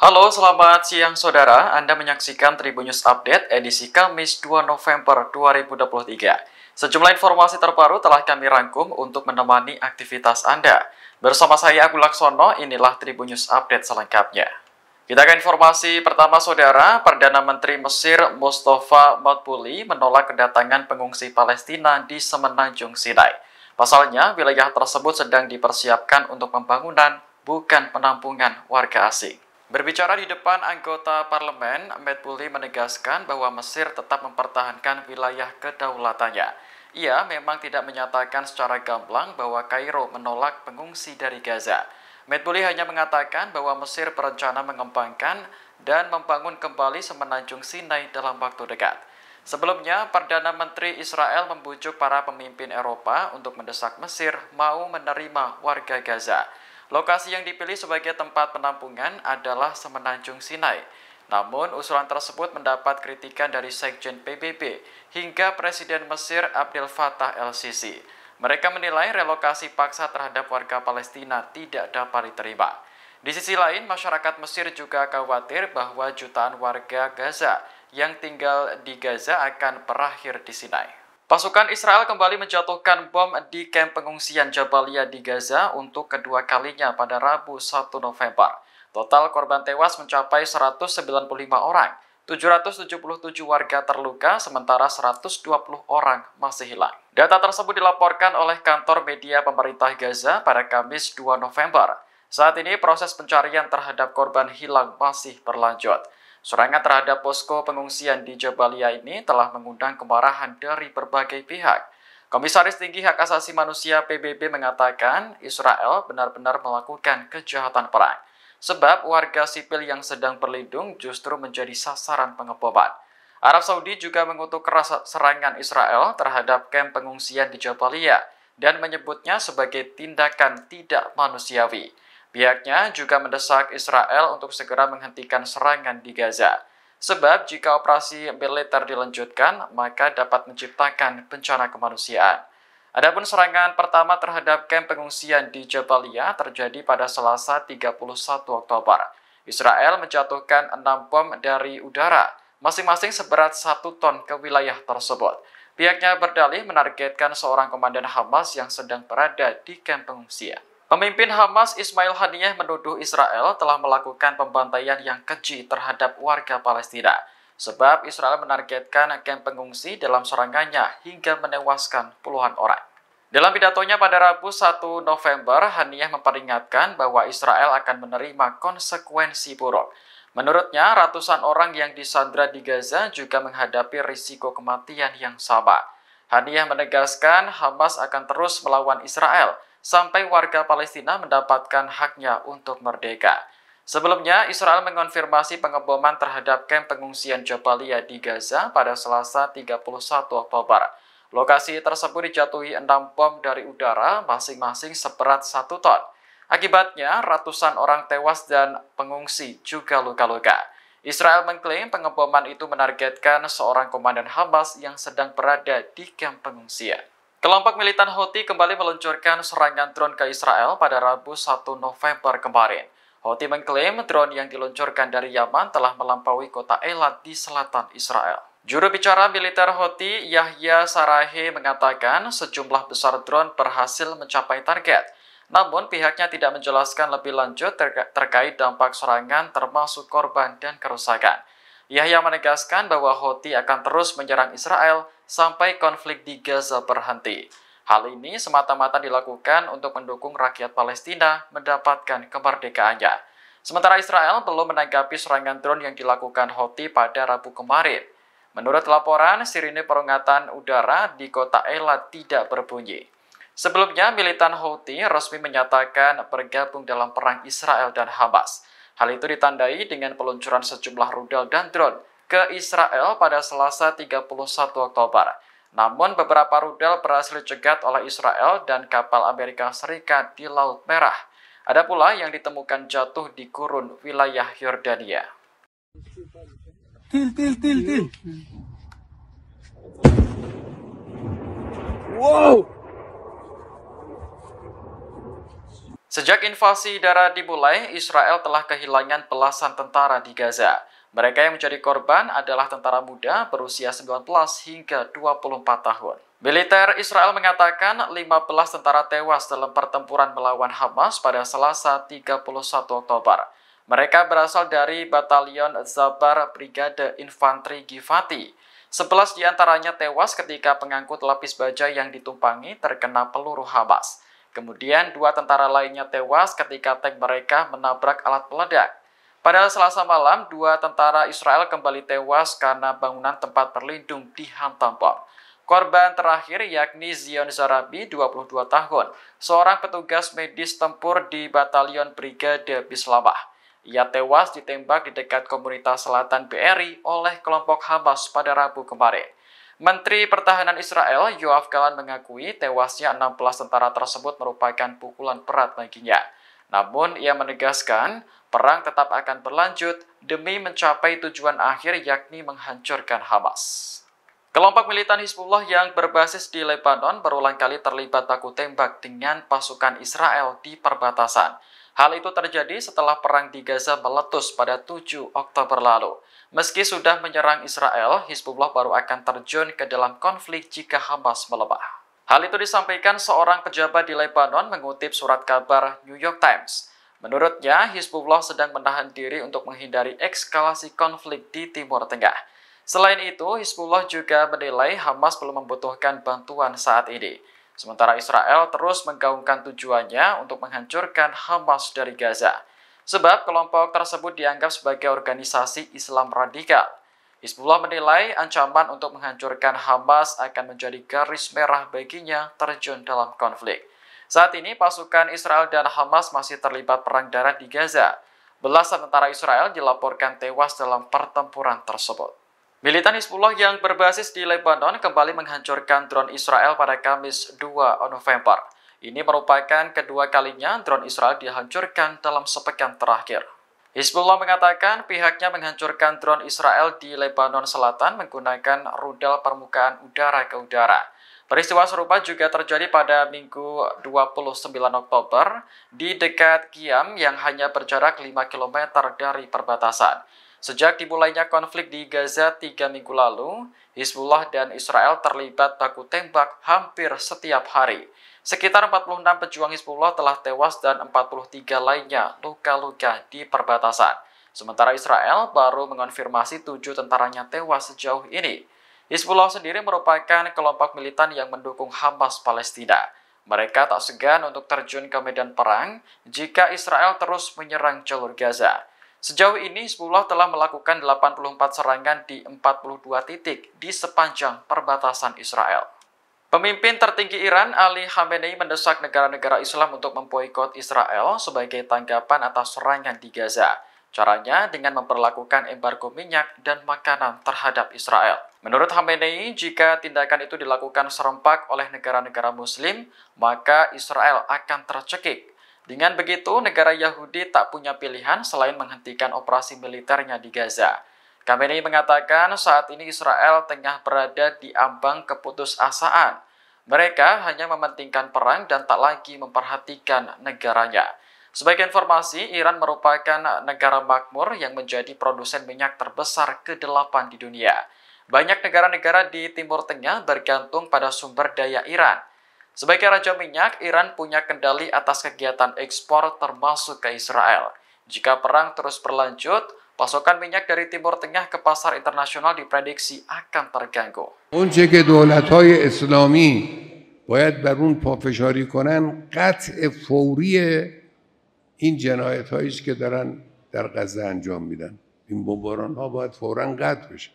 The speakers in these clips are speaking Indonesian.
Halo, selamat siang saudara. Anda menyaksikan Tribun Update edisi Kamis 2 November 2023. Sejumlah informasi terbaru telah kami rangkum untuk menemani aktivitas Anda. Bersama saya Agung Laksono, inilah Tribun Update selengkapnya. Kita ke informasi pertama saudara, Perdana Menteri Mesir Mustafa Matbuli menolak kedatangan pengungsi Palestina di Semenanjung Sinai. Pasalnya, wilayah tersebut sedang dipersiapkan untuk pembangunan, bukan penampungan warga asing. Berbicara di depan anggota parlemen, Medbuli menegaskan bahwa Mesir tetap mempertahankan wilayah kedaulatannya. Ia memang tidak menyatakan secara gamblang bahwa Kairo menolak pengungsi dari Gaza. Medbuli hanya mengatakan bahwa Mesir berencana mengembangkan dan membangun kembali semenanjung Sinai dalam waktu dekat. Sebelumnya, Perdana Menteri Israel membujuk para pemimpin Eropa untuk mendesak Mesir mau menerima warga Gaza. Lokasi yang dipilih sebagai tempat penampungan adalah Semenanjung Sinai. Namun, usulan tersebut mendapat kritikan dari Sekjen PBB hingga Presiden Mesir Abdel Fattah el-Sisi. Mereka menilai relokasi paksa terhadap warga Palestina tidak dapat diterima. Di sisi lain, masyarakat Mesir juga khawatir bahwa jutaan warga Gaza yang tinggal di Gaza akan berakhir di Sinai. Pasukan Israel kembali menjatuhkan bom di kamp pengungsian Jabalia di Gaza untuk kedua kalinya pada Rabu 1 November. Total korban tewas mencapai 195 orang, 777 warga terluka, sementara 120 orang masih hilang. Data tersebut dilaporkan oleh kantor media pemerintah Gaza pada Kamis 2 November. Saat ini proses pencarian terhadap korban hilang masih berlanjut. Serangan terhadap posko pengungsian di Jabalia ini telah mengundang kemarahan dari berbagai pihak. Komisaris Tinggi Hak Asasi Manusia PBB mengatakan Israel benar-benar melakukan kejahatan perang, sebab warga sipil yang sedang berlindung justru menjadi sasaran pengeboman. Arab Saudi juga mengutuk keras serangan Israel terhadap kamp pengungsian di Jabalia dan menyebutnya sebagai tindakan tidak manusiawi. Pihaknya juga mendesak Israel untuk segera menghentikan serangan di Gaza. Sebab jika operasi militer dilanjutkan, maka dapat menciptakan bencana kemanusiaan. Adapun serangan pertama terhadap kamp pengungsian di Jabalia terjadi pada Selasa 31 Oktober. Israel menjatuhkan enam bom dari udara, masing-masing seberat satu ton ke wilayah tersebut. Pihaknya berdalih menargetkan seorang komandan Hamas yang sedang berada di kamp pengungsian. Pemimpin Hamas Ismail Haniyeh menuduh Israel telah melakukan pembantaian yang keji terhadap warga Palestina, sebab Israel menargetkan kamp pengungsi dalam serangannya hingga menewaskan puluhan orang. Dalam pidatonya pada Rabu 1 November, Haniyeh memperingatkan bahwa Israel akan menerima konsekuensi buruk. Menurutnya, ratusan orang yang disandra di Gaza juga menghadapi risiko kematian yang sama. Haniyeh menegaskan Hamas akan terus melawan Israel – sampai warga Palestina mendapatkan haknya untuk merdeka. Sebelumnya, Israel mengonfirmasi pengeboman terhadap kamp pengungsian Jabalia di Gaza pada Selasa 31 Oktober. Lokasi tersebut dijatuhi enam bom dari udara masing-masing seberat satu ton. Akibatnya, ratusan orang tewas dan pengungsi juga luka-luka. Israel mengklaim pengeboman itu menargetkan seorang komandan Hamas yang sedang berada di kamp pengungsian. Kelompok militan Houthi kembali meluncurkan serangan drone ke Israel pada Rabu 1 November kemarin. Houthi mengklaim drone yang diluncurkan dari Yaman telah melampaui kota Elat di selatan Israel. Juru bicara militer Houthi Yahya Sarahi mengatakan sejumlah besar drone berhasil mencapai target. Namun pihaknya tidak menjelaskan lebih lanjut terkait dampak serangan termasuk korban dan kerusakan. Yahya menegaskan bahwa Houthi akan terus menyerang Israel sampai konflik di Gaza berhenti. Hal ini semata-mata dilakukan untuk mendukung rakyat Palestina mendapatkan kemerdekaannya. Sementara Israel belum menanggapi serangan drone yang dilakukan Houthi pada Rabu kemarin. Menurut laporan, sirine perungatan udara di kota Elat tidak berbunyi. Sebelumnya, militan Houthi resmi menyatakan bergabung dalam perang Israel dan Hamas. Hal itu ditandai dengan peluncuran sejumlah rudal dan drone ke Israel pada Selasa 31 Oktober. Namun beberapa rudal berhasil dicegat oleh Israel dan kapal Amerika Serikat di Laut Merah. Ada pula yang ditemukan jatuh di gurun wilayah Yordania. Til, til, til, til. Wow! Sejak invasi darat dimulai, Israel telah kehilangan belasan tentara di Gaza. Mereka yang menjadi korban adalah tentara muda berusia 19 hingga 24 tahun. Militer Israel mengatakan 15 tentara tewas dalam pertempuran melawan Hamas pada Selasa 31 Oktober. Mereka berasal dari Batalion Zabar Brigade Infanteri Givati. di diantaranya tewas ketika pengangkut lapis baja yang ditumpangi terkena peluru Hamas. Kemudian dua tentara lainnya tewas ketika tank mereka menabrak alat peledak. Pada selasa malam, dua tentara Israel kembali tewas karena bangunan tempat berlindung dihantam bom. Korban terakhir yakni Zion Zarabi, 22 tahun, seorang petugas medis tempur di Batalion Brigade Bislamah. Ia tewas ditembak di dekat komunitas selatan BRI oleh kelompok Hamas pada Rabu kemarin. Menteri Pertahanan Israel, Yoav Galan mengakui tewasnya 16 tentara tersebut merupakan pukulan berat baginya. Namun, ia menegaskan perang tetap akan berlanjut demi mencapai tujuan akhir yakni menghancurkan Hamas. Kelompok militan Hizbullah yang berbasis di Lebanon berulang kali terlibat baku tembak dengan pasukan Israel di perbatasan. Hal itu terjadi setelah perang di Gaza meletus pada 7 Oktober lalu. Meski sudah menyerang Israel, Hizbullah baru akan terjun ke dalam konflik jika Hamas melemah. Hal itu disampaikan seorang pejabat di Lebanon mengutip surat kabar New York Times. Menurutnya, Hizbullah sedang menahan diri untuk menghindari ekskalasi konflik di Timur Tengah. Selain itu, Hizbullah juga menilai Hamas belum membutuhkan bantuan saat ini. Sementara Israel terus menggaungkan tujuannya untuk menghancurkan Hamas dari Gaza. Sebab kelompok tersebut dianggap sebagai organisasi Islam radikal. Hizbullah menilai ancaman untuk menghancurkan Hamas akan menjadi garis merah baginya terjun dalam konflik. Saat ini pasukan Israel dan Hamas masih terlibat perang darat di Gaza. Belasan tentara Israel dilaporkan tewas dalam pertempuran tersebut. Militan Hizbullah yang berbasis di Lebanon kembali menghancurkan drone Israel pada Kamis 2 November. Ini merupakan kedua kalinya drone Israel dihancurkan dalam sepekan terakhir. Hizbullah mengatakan pihaknya menghancurkan drone Israel di Lebanon Selatan menggunakan rudal permukaan udara ke udara. Peristiwa serupa juga terjadi pada Minggu 29 Oktober di dekat Kiam yang hanya berjarak 5 km dari perbatasan. Sejak dimulainya konflik di Gaza tiga minggu lalu, Hizbullah dan Israel terlibat baku tembak hampir setiap hari. Sekitar 46 pejuang Hizbullah telah tewas dan 43 lainnya luka-luka di perbatasan. Sementara Israel baru mengonfirmasi tujuh tentaranya tewas sejauh ini. Hizbullah sendiri merupakan kelompok militan yang mendukung Hamas Palestina. Mereka tak segan untuk terjun ke medan perang jika Israel terus menyerang jalur Gaza. Sejauh ini, Hezbollah telah melakukan 84 serangan di 42 titik di sepanjang perbatasan Israel. Pemimpin tertinggi Iran, Ali Khamenei, mendesak negara-negara Islam untuk memboikot Israel sebagai tanggapan atas serangan di Gaza. Caranya dengan memperlakukan embargo minyak dan makanan terhadap Israel. Menurut Khamenei, jika tindakan itu dilakukan serempak oleh negara-negara Muslim, maka Israel akan tercekik dengan begitu, negara Yahudi tak punya pilihan selain menghentikan operasi militernya di Gaza. Khamenei mengatakan saat ini Israel tengah berada di ambang keputusasaan. Mereka hanya mementingkan perang dan tak lagi memperhatikan negaranya. Sebagai informasi, Iran merupakan negara makmur yang menjadi produsen minyak terbesar ke-8 di dunia. Banyak negara-negara di Timur Tengah bergantung pada sumber daya Iran. Sebagai raja minyak, Iran punya kendali atas kegiatan ekspor termasuk ke Israel. Jika perang terus berlanjut, pasokan minyak dari Timur Tengah ke pasar internasional diprediksi akan terganggu. اونچه که دولت‌های اسلامی باید بر اون پافشاری کنن قطع فوری این جنایت است که دارن در غزه انجام میدن این باید قطع بشه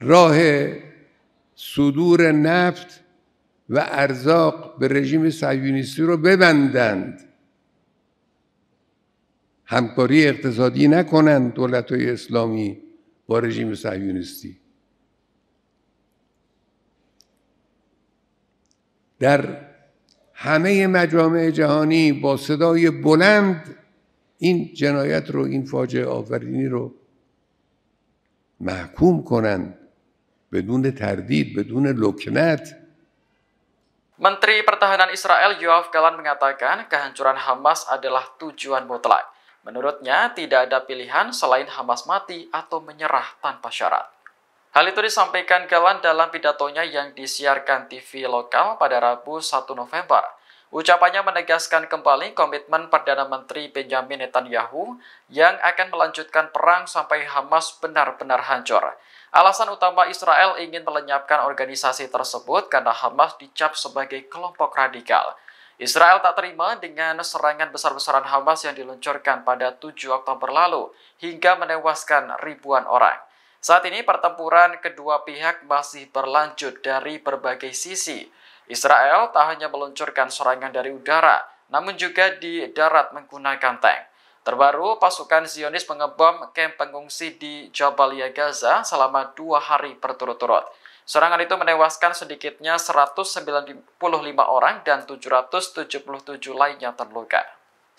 راه صدور نفت و ارزاق به رژیم صهیونیستی رو ببندند همکاری اقتصادی نکنند دولت های اسلامی با رژیم صهیونیستی در همه مجامع جهانی با صدای بلند این جنایت رو این فاجعه آفرینی رو محکوم کنند بدون تردید بدون لکنت Menteri Pertahanan Israel Yoav Galan mengatakan kehancuran Hamas adalah tujuan mutlak. Menurutnya, tidak ada pilihan selain Hamas mati atau menyerah tanpa syarat. Hal itu disampaikan Galan dalam pidatonya yang disiarkan TV lokal pada Rabu 1 November. Ucapannya menegaskan kembali komitmen Perdana Menteri Benjamin Netanyahu yang akan melanjutkan perang sampai Hamas benar-benar hancur. Alasan utama Israel ingin melenyapkan organisasi tersebut karena Hamas dicap sebagai kelompok radikal. Israel tak terima dengan serangan besar-besaran Hamas yang diluncurkan pada 7 Oktober lalu hingga menewaskan ribuan orang. Saat ini pertempuran kedua pihak masih berlanjut dari berbagai sisi. Israel tak hanya meluncurkan serangan dari udara, namun juga di darat menggunakan tank. Terbaru, pasukan Zionis mengebom kamp pengungsi di Jabalia Gaza selama dua hari berturut-turut. Serangan itu menewaskan sedikitnya 195 orang dan 777 lainnya terluka.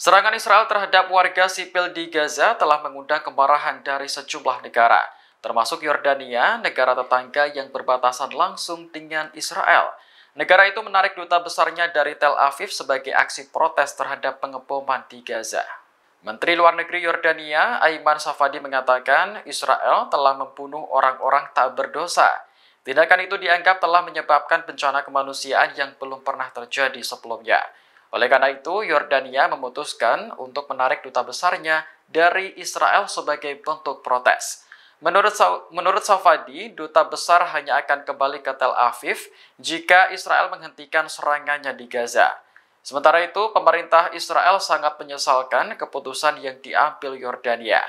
Serangan Israel terhadap warga sipil di Gaza telah mengundang kemarahan dari sejumlah negara, termasuk Yordania, negara tetangga yang berbatasan langsung dengan Israel. Negara itu menarik duta besarnya dari Tel Aviv sebagai aksi protes terhadap pengeboman di Gaza. Menteri Luar Negeri Yordania, Aiman Safadi mengatakan Israel telah membunuh orang-orang tak berdosa. Tindakan itu dianggap telah menyebabkan bencana kemanusiaan yang belum pernah terjadi sebelumnya. Oleh karena itu, Yordania memutuskan untuk menarik duta besarnya dari Israel sebagai bentuk protes. Menurut menurut Safadi, duta besar hanya akan kembali ke Tel Aviv jika Israel menghentikan serangannya di Gaza. Sementara itu, pemerintah Israel sangat menyesalkan keputusan yang diambil Yordania.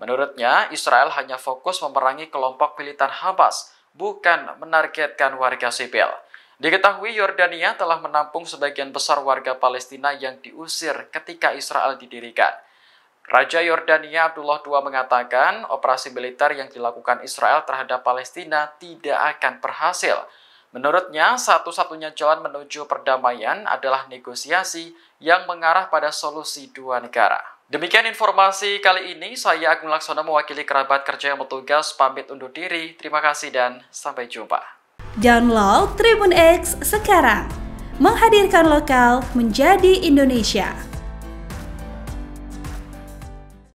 Menurutnya, Israel hanya fokus memerangi kelompok militan Hamas, bukan menargetkan warga sipil. Diketahui Yordania telah menampung sebagian besar warga Palestina yang diusir ketika Israel didirikan. Raja Yordania Abdullah II mengatakan operasi militer yang dilakukan Israel terhadap Palestina tidak akan berhasil. Menurutnya, satu-satunya jalan menuju perdamaian adalah negosiasi yang mengarah pada solusi dua negara. Demikian informasi kali ini, saya Agung Laksono mewakili kerabat kerja yang bertugas pamit undur diri. Terima kasih dan sampai jumpa. Download Tribun X sekarang, menghadirkan lokal menjadi Indonesia.